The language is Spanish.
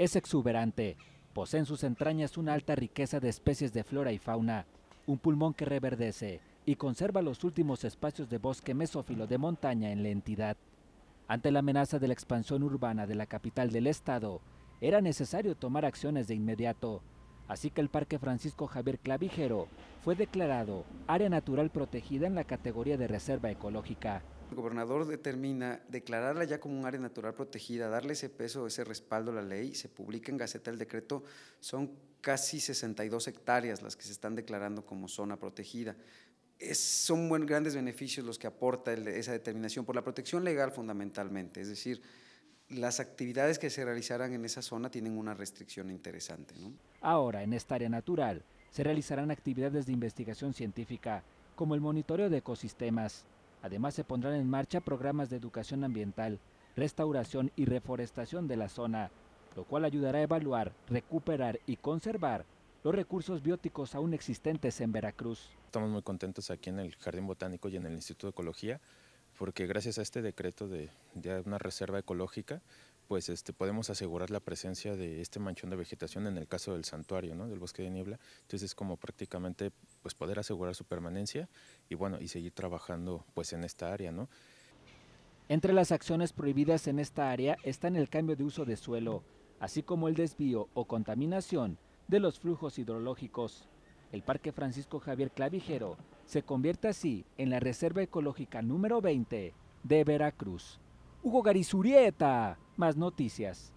es exuberante. Posee en sus entrañas una alta riqueza de especies de flora y fauna, un pulmón que reverdece y conserva los últimos espacios de bosque mesófilo de montaña en la entidad. Ante la amenaza de la expansión urbana de la capital del estado, era necesario tomar acciones de inmediato Así que el Parque Francisco Javier Clavijero fue declarado área natural protegida en la categoría de reserva ecológica. El gobernador determina declararla ya como un área natural protegida, darle ese peso, ese respaldo a la ley, se publica en Gaceta el decreto, son casi 62 hectáreas las que se están declarando como zona protegida. son buen, grandes beneficios los que aporta esa determinación por la protección legal fundamentalmente, es decir, las actividades que se realizarán en esa zona tienen una restricción interesante. Ahora, en esta área natural, se realizarán actividades de investigación científica, como el monitoreo de ecosistemas. Además, se pondrán en marcha programas de educación ambiental, restauración y reforestación de la zona, lo cual ayudará a evaluar, recuperar y conservar los recursos bióticos aún existentes en Veracruz. Estamos muy contentos aquí en el Jardín Botánico y en el Instituto de Ecología porque gracias a este decreto de, una reserva ecológica, pues este, podemos asegurar la presencia de este manchón de vegetación en el caso del santuario, ¿no? del bosque de niebla. Entonces es como prácticamente pues, poder asegurar su permanencia y bueno, y seguir trabajando pues en esta área. ¿no? Entre las acciones prohibidas en esta área están el cambio de uso de suelo, así como el desvío o contaminación de los flujos hidrológicos. El Parque Francisco Javier Clavijero se convierte así en la Reserva Ecológica número 20 de Veracruz. Hugo Garizurieta, más noticias.